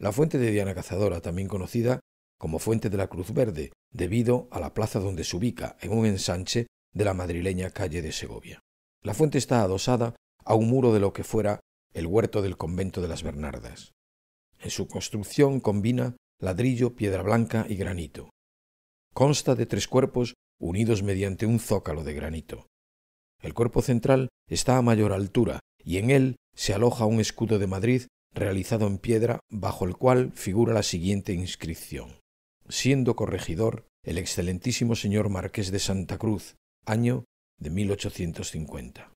La fuente de Diana Cazadora, también conocida como Fuente de la Cruz Verde, debido a la plaza donde se ubica, en un ensanche de la madrileña calle de Segovia. La fuente está adosada a un muro de lo que fuera el huerto del convento de las Bernardas. En su construcción combina ladrillo, piedra blanca y granito. Consta de tres cuerpos unidos mediante un zócalo de granito. El cuerpo central está a mayor altura y en él se aloja un escudo de Madrid realizado en piedra, bajo el cual figura la siguiente inscripción. Siendo corregidor, el excelentísimo señor Marqués de Santa Cruz, año de 1850.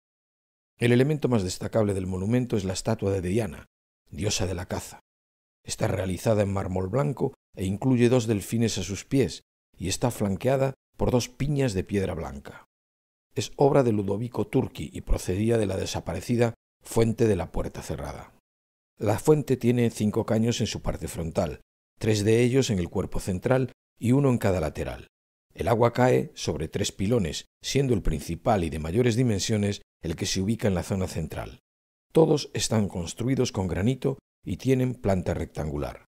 El elemento más destacable del monumento es la estatua de Diana, diosa de la caza. Está realizada en mármol blanco e incluye dos delfines a sus pies y está flanqueada por dos piñas de piedra blanca. Es obra de Ludovico Turqui y procedía de la desaparecida Fuente de la Puerta Cerrada. La fuente tiene cinco caños en su parte frontal, tres de ellos en el cuerpo central y uno en cada lateral. El agua cae sobre tres pilones, siendo el principal y de mayores dimensiones el que se ubica en la zona central. Todos están construidos con granito y tienen planta rectangular.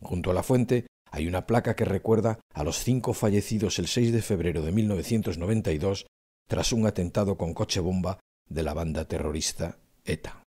Junto a la fuente hay una placa que recuerda a los cinco fallecidos el 6 de febrero de 1992 tras un atentado con coche bomba de la banda terrorista ETA.